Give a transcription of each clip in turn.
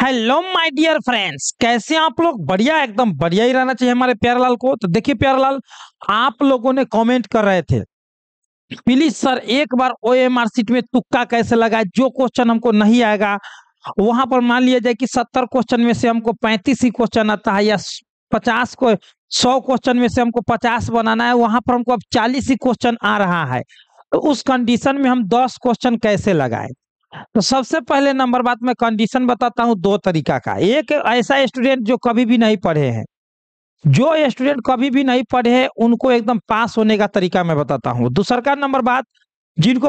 hello my dear friends कैसे आप लोग बढ़िया एकदम बढ़िया ही रहना चाहिए हमारे प्यारलाल को तो देखिए प्यारलाल आप लोगों ने कमेंट कर रहे थे प्लीज सर एक बार ओ एम आर सीट में तुक्का कैसे लगाए जो क्वेश्चन हमको नहीं आएगा वहां पर मान लिया जाए कि सत्तर क्वेश्चन में से हमको पैंतीस ही क्वेश्चन आता है या पचास को सौ क्वेश्चन में से हमको पचास बनाना है वहां पर हमको अब चालीस ही क्वेश्चन आ रहा है तो उस कंडीशन में हम दस क्वेश्चन कैसे लगाए तो सबसे पहले नंबर बात मैं कंडीशन बताता हूँ दो तरीका का एक ऐसा स्टूडेंट जो कभी भी नहीं पढ़े हैं जो स्टूडेंट कभी भी नहीं पढ़े हैं उनको एकदम पास होने का तरीका मैं बताता हूँ दूसर का नंबर बात जिनको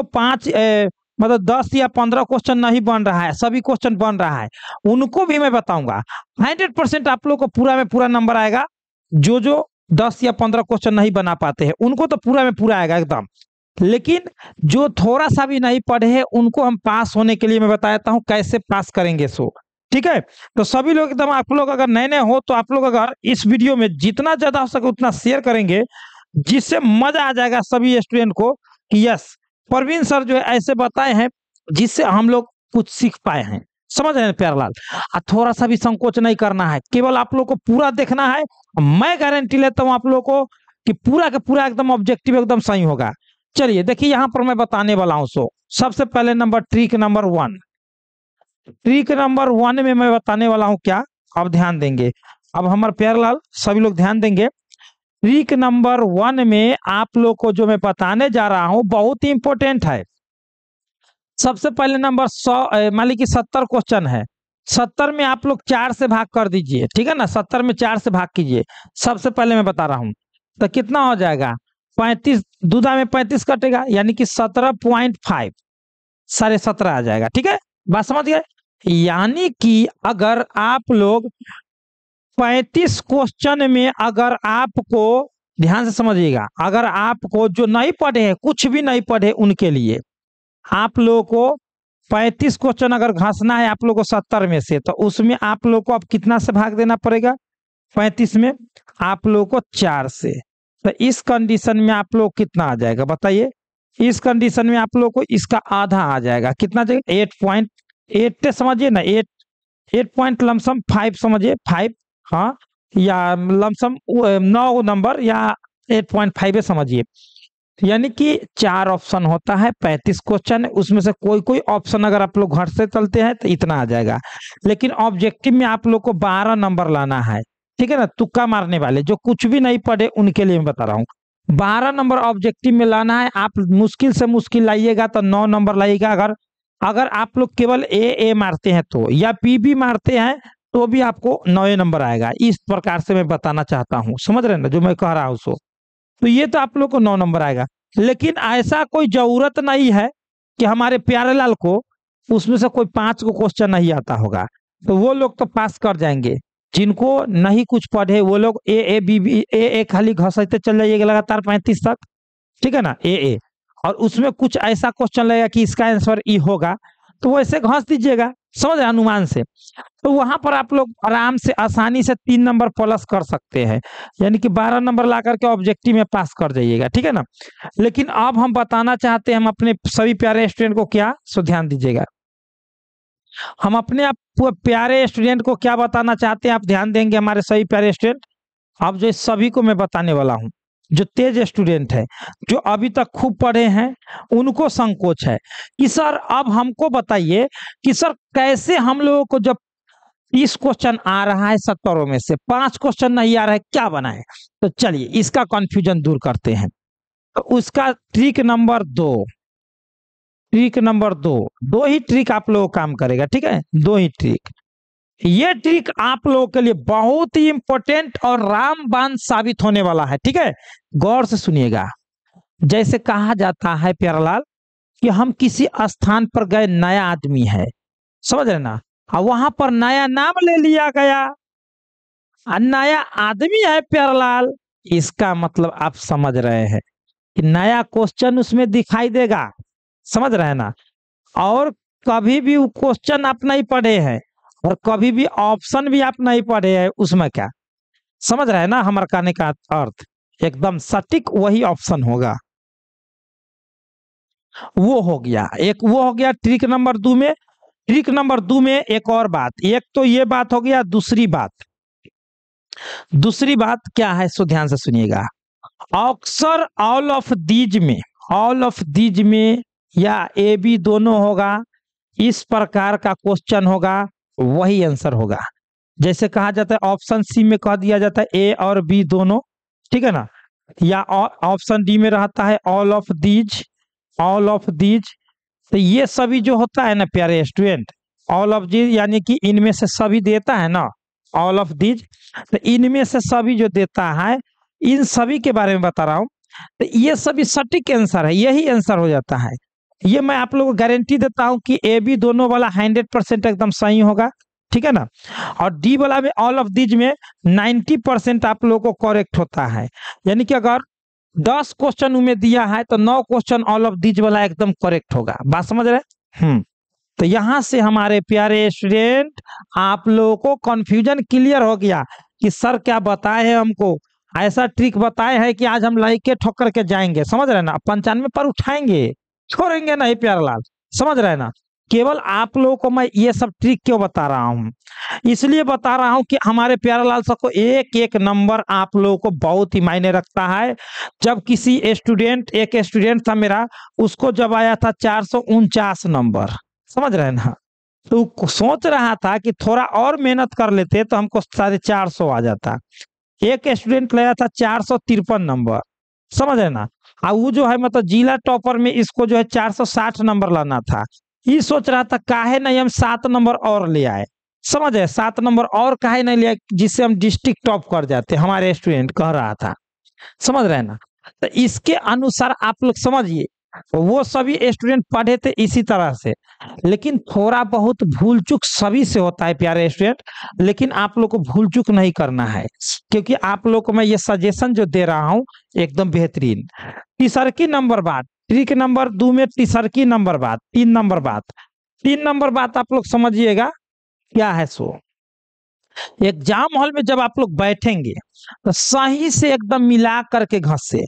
ए, मतलब दस या पंद्रह क्वेश्चन नहीं बन रहा है सभी क्वेश्चन बन रहा है उनको भी मैं बताऊंगा हंड्रेड परसेंट आप लोग को पूरा में पूरा नंबर आएगा जो जो दस या पंद्रह क्वेश्चन नहीं बना पाते हैं उनको तो पूरा में पूरा आएगा एकदम लेकिन जो थोड़ा सा भी नहीं पढ़े हैं उनको हम पास होने के लिए मैं बताता हूँ कैसे पास करेंगे सो ठीक है तो सभी लोग एकदम आप लोग अगर नए नए हो तो आप लोग अगर इस वीडियो में जितना ज्यादा हो सके उतना शेयर करेंगे जिससे मजा आ जाएगा सभी स्टूडेंट को कि यस प्रवीण सर जो है ऐसे बताए हैं जिससे हम लोग कुछ सीख पाए हैं समझ रहे हैं प्यारलाल और थोड़ा सा भी संकोच नहीं करना है केवल आप लोग को पूरा देखना है मैं गारंटी लेता हूँ आप लोग को कि पूरा का पूरा एकदम ऑब्जेक्टिव एकदम सही होगा चलिए देखिए यहां पर मैं बताने वाला हूं सो सबसे पहले number trick number one trick number one में मैं बताने वाला हूं क्या अब ध्यान देंगे अब हमारे प्यारलाल सभी लोग ध्यान देंगे ट्रिक नंबर वन में आप लोग को जो मैं बताने जा रहा हूं बहुत ही इंपॉर्टेंट है सबसे पहले नंबर सौ मान लीजिए सत्तर क्वेश्चन है सत्तर में आप लोग चार से भाग कर दीजिए ठीक है ना सत्तर में चार से भाग कीजिए सबसे पहले मैं बता रहा हूँ तो कितना हो जाएगा पैंतीस दूधा में पैंतीस कटेगा यानी कि सत्रह पॉइंट फाइव साढ़े सत्रह आ जाएगा ठीक है बात समझ गए यानी कि अगर आप लोग पैंतीस क्वेश्चन में अगर आपको ध्यान से समझिएगा अगर आपको जो नहीं पढ़े हैं कुछ भी नहीं पढ़े उनके लिए आप लोगों को पैंतीस क्वेश्चन अगर घासना है आप लोगों को सत्तर में से तो उसमें आप लोगों को अब कितना से भाग देना पड़ेगा पैंतीस में आप लोगों को चार से तो इस कंडीशन में आप लोग कितना आ जाएगा बताइए इस कंडीशन में आप लोग को इसका आधा आ जाएगा कितना जाएगा एट पॉइंट एट समझिए ना eight eight point lump sum five समझिए फाइव हाँ या लमसम नौ नंबर या एट पॉइंट फाइव समझिए यानी कि चार ऑप्शन होता है पैंतीस क्वेश्चन उसमें से कोई कोई ऑप्शन अगर आप लोग घर से चलते हैं तो इतना आ जाएगा लेकिन ऑब्जेक्टिव में आप लोग को बारह नंबर लाना है ठीक है ना तुक्का मारने वाले जो कुछ भी नहीं पढ़े उनके लिए मैं बता रहा हूँ बारह नंबर ऑब्जेक्टिव में लाना है आप मुश्किल से मुश्किल लाइएगा तो नौ नंबर लाइएगा अगर अगर आप लोग केवल ए ए मारते हैं तो या पी बी मारते हैं तो भी आपको नौवे नंबर आएगा इस प्रकार से मैं बताना चाहता हूँ समझ रहे ना जो मैं कह रहा हूँ सो तो ये तो आप लोग को नौ नंबर आएगा लेकिन ऐसा कोई जरूरत नहीं है कि हमारे प्यारे लाल को उसमें से कोई पांच को क्वेश्चन नहीं आता होगा तो वो लोग तो पास कर जाएंगे जिनको नहीं कुछ पढ़े वो लोग ए ए बी बी ए ए खाली घसते चल जाइएगा लगातार पैंतीस तक ठीक है ना ए ए और उसमें कुछ ऐसा क्वेश्चन लगेगा कि इसका आंसर ई e होगा तो वैसे घस दीजिएगा समझ रहे अनुमान से तो वहां पर आप लोग आराम से आसानी से तीन नंबर प्लस कर सकते हैं यानी कि बारह नंबर ला करके ऑब्जेक्टिव में पास कर जाइएगा ठीक है ना लेकिन अब हम बताना चाहते हैं हम अपने सभी प्यारे स्टूडेंट को क्या सो ध्यान दीजिएगा हम अपने आप प्यारे स्टूडेंट को क्या बताना चाहते हैं आप ध्यान देंगे हमारे सभी प्यारे स्टूडेंट आप जो सभी को मैं बताने वाला हूँ जो तेज स्टूडेंट है जो अभी तक खूब पढ़े हैं उनको संकोच है कि सर अब हमको बताइए कि सर कैसे हम लोगों को जब तीस क्वेश्चन आ रहा है सत्तरों में से पांच क्वेश्चन नहीं आ रहा है क्या बनाए तो चलिए इसका कंफ्यूजन दूर करते हैं तो उसका ट्रिक नंबर दो ट्रिक नंबर दो दो ही ट्रिक आप लोग काम करेगा ठीक है दो ही ट्रिक ये ट्रिक आप लोगों के लिए बहुत ही इंपॉर्टेंट और रामबान साबित होने वाला है ठीक है गौर से सुनिएगा जैसे कहा जाता है प्यारालाल कि हम किसी स्थान पर गए नया आदमी है समझ रहे ना और वहां पर नया नाम ले लिया गया नया आदमी है प्यारालाल इसका मतलब आप समझ रहे हैं कि नया क्वेश्चन उसमें दिखाई देगा समझ रहे हैं ना और कभी भी क्वेश्चन आप नहीं पढ़े हैं और कभी भी ऑप्शन भी आप नहीं पढ़े हैं उसमें क्या समझ रहे हैं ना हमारे कहने का अर्थ एकदम सटीक वही ऑप्शन होगा वो हो गया एक वो हो गया ट्रिक नंबर दो में ट्रिक नंबर दो में एक और बात एक तो ये बात हो गया दूसरी बात दूसरी बात क्या है सो ध्यान से सुनिएगा अक्सर ऑल ऑफ दीज में ऑल ऑफ दीज में या ए बी दोनों होगा इस प्रकार का क्वेश्चन होगा वही आंसर होगा जैसे कहा जाता है ऑप्शन सी में कह दिया जाता है ए और बी दोनों ठीक है ना या ऑप्शन डी में रहता है all of these all of these तो ये सभी जो होता है ना प्यारे स्टूडेंट ऑल ऑफ दीज यानी कि इनमें से सभी देता है ना ऑल ऑफ दीज तो इनमें से सभी जो देता है इन सभी के बारे में बता रहा हूँ तो ये सभी सटीक आंसर है यही आंसर हो जाता है ये मैं आप लोगों को गारंटी देता हूं कि ए बी दोनों वाला हंड्रेड परसेंट एकदम सही होगा ठीक है ना और डी वाला में ऑल ऑफ दीज में 90 परसेंट आप लोगों को करेक्ट होता है यानी कि अगर 10 क्वेश्चन उनमें दिया है तो 9 क्वेश्चन ऑल ऑफ दीज वाला एकदम करेक्ट होगा बात समझ रहे हम्म तो यहाँ से हमारे प्यारे स्टूडेंट आप लोगों को कंफ्यूजन क्लियर हो गया कि सर क्या बताए हैं हमको ऐसा ट्रिक बताए हैं कि आज हम लाइके ठोकर के जाएंगे समझ रहे ना पंचानवे पर उठाएंगे छोड़ेंगे नहीं प्यारालाल समझ रहे ना केवल आप लोगों को मैं ये सब ट्रिक क्यों बता रहा हूँ इसलिए बता रहा हूँ कि हमारे प्यारालाल सर एक एक नंबर आप लोगों को बहुत ही मायने रखता है जब किसी स्टूडेंट एक स्टूडेंट था मेरा उसको जब आया था चार नंबर समझ रहे ना तो सोच रहा था कि थोड़ा और मेहनत कर लेते तो हमको साढ़े चार सौ आ जाता एक स्टूडेंट लाया था चार सौ तिरपन नंबर समझ रहे ना और वो जो है मतलब जिला टॉपर में इसको जो है 460 नंबर लाना था ये सोच रहा था काहे नहीं हम सात नंबर और ले आए समझ है सात नंबर और काहे नहीं लिया जिससे हम डिस्ट्रिक्ट टॉप कर जाते हमारे स्टूडेंट कह रहा था समझ रहे ना तो इसके अनुसार आप लोग समझिए तो वो सभी स्टूडेंट पढ़े थे इसी तरह से लेकिन थोड़ा बहुत भूल चूक सभी से होता है प्यारे स्टूडेंट लेकिन आप लोग को भूल चूक नहीं करना है क्योंकि आप लोग को मैं ये सजेशन जो दे रहा हूँ एकदम बेहतरीन तीसर की नंबर बात ट्रिक नंबर दो में तीसर की नंबर बात तीन नंबर बात तीन नंबर बात आप लोग समझिएगा क्या है सो एग्जाम हॉल में जब आप लोग बैठेंगे तो सही से एकदम मिला करके घसे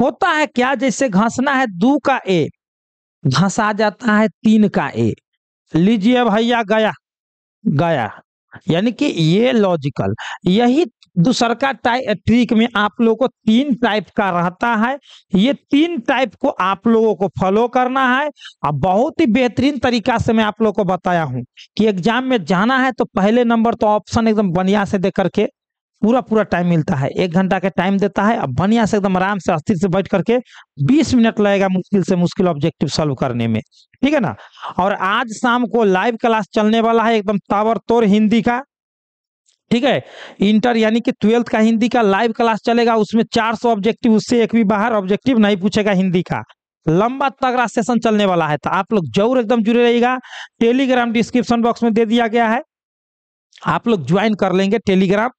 होता है क्या जैसे घसना है दो का ए घसा जाता है तीन का ए लीजिए भैया गया गया यानी कि ये लॉजिकल यही दूसर का ट्रिक में आप लोगों को तीन टाइप का रहता है ये तीन टाइप को आप लोगों को फॉलो करना है और बहुत ही बेहतरीन तरीका से मैं आप लोगों को बताया हूँ कि एग्जाम में जाना है तो पहले नंबर तो ऑप्शन एकदम बढ़िया से दे करके पूरा पूरा टाइम मिलता है एक घंटा का टाइम देता है अब बढ़िया से एकदम आराम से अस्थिर से बैठ करके 20 मिनट लगेगा मुश्किल से मुश्किल ऑब्जेक्टिव सॉल्व करने में ठीक है ना और आज शाम को लाइव क्लास चलने वाला है एकदम ताबड़तोड़ हिंदी का ठीक है इंटर यानी कि ट्वेल्थ का हिंदी का लाइव क्लास चलेगा उसमें चार सौ ऑब्जेक्टिव उससे एक भी बाहर ऑब्जेक्टिव नहीं पूछेगा हिंदी का लंबा तगड़ा सेशन चलने वाला है तो आप लोग जरूर एकदम जुड़े रहिएगा टेलीग्राम डिस्क्रिप्शन बॉक्स में दे दिया गया है आप लोग ज्वाइन कर लेंगे टेलीग्राम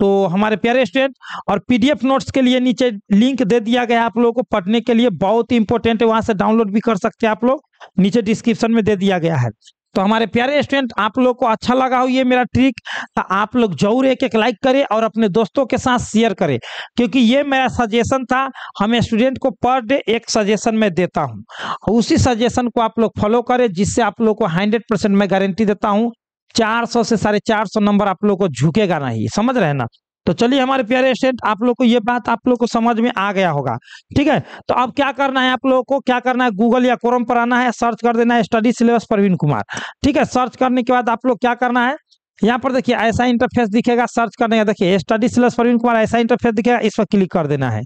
तो हमारे प्यारे स्टूडेंट और पीडीएफ नोट्स के लिए नीचे लिंक दे दिया गया है आप लोगों को पढ़ने के लिए बहुत ही इंपॉर्टेंट है वहां से डाउनलोड भी कर सकते हैं आप लोग नीचे डिस्क्रिप्शन में दे दिया गया है तो हमारे प्यारे स्टूडेंट आप लोग को अच्छा लगा हो ये मेरा ट्रिक तो आप लोग जरूर एक एक लाइक करें और अपने दोस्तों के साथ शेयर करें क्योंकि ये मेरा सजेशन था हमें स्टूडेंट को पर डे एक सजेशन मैं देता हूँ उसी सजेशन को आप लोग फॉलो करें जिससे आप लोग को हंड्रेड परसेंट मैं गारंटी देता हूँ चार सौ से साढ़े चार सौ नंबर आप लोग को झुकेगा नहीं समझ रहे ना तो चलिए हमारे प्यारे स्टूडेंट आप लोग को ये बात आप लोग को समझ में आ गया होगा ठीक है तो अब क्या करना है आप लोगों को क्या करना है गूगल या क्रोम पर आना है सर्च कर देना है स्टडी सिलेबस प्रवीण कुमार ठीक है सर्च करने के बाद आप लोग क्या करना है यहाँ पर देखिए ऐसा इंटरफेस दिखेगा सर्च करने का देखिए स्टडी सिलेबस प्रवीण कुमार ऐसा इंटरफेस दिखेगा इस पर क्लिक कर देना है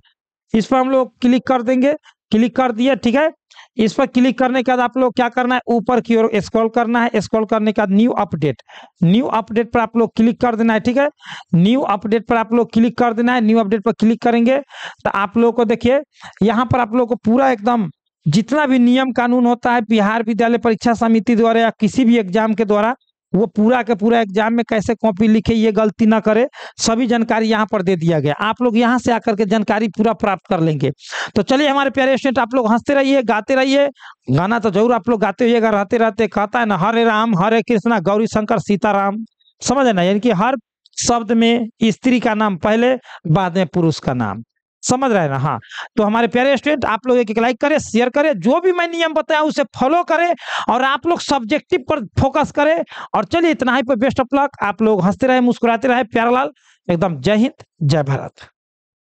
इस पर हम लोग क्लिक कर देंगे क्लिक कर दिया ठीक है इस पर क्लिक करने के बाद आप लोग क्या करना है ऊपर की ओर स्क्रॉल करना है स्क्रॉल करने के बाद न्यू अपडेट न्यू अपडेट पर आप लोग क्लिक कर देना है ठीक है न्यू अपडेट पर आप लोग क्लिक कर देना है न्यू अपडेट पर क्लिक करेंगे तो आप लोगों को देखिए यहाँ पर आप लोग को पूरा एकदम जितना भी नियम कानून होता है बिहार विद्यालय परीक्षा समिति द्वारा या किसी भी एग्जाम के द्वारा वो पूरा का पूरा एग्जाम में कैसे कॉपी लिखे ये गलती ना करे सभी जानकारी यहाँ पर दे दिया गया आप लोग यहाँ से आकर के जानकारी पूरा प्राप्त कर लेंगे तो चलिए हमारे प्यारे स्टूडेंट आप लोग हंसते रहिए गाते रहिए गाना तो जरूर आप लोग गाते अगर रहते रहते कहता है ना हरे राम हरे कृष्णा गौरी शंकर सीताराम समझ है ना यानी कि हर शब्द में स्त्री का नाम पहले बाद में पुरुष का नाम समझ रहे ना हाँ तो हमारे प्यारे स्टूडेंट आप लोग एक एक लाइक करें शेयर करें जो भी मैं नियम बताया उसे फॉलो करें और आप लोग सब्जेक्टिव पर फोकस करें और चलिए इतना ही पर बेस्ट ऑफ लक आप लोग हंसते रहे मुस्कुराते रहे प्यारा लाल एकदम जय हिंद जय भारत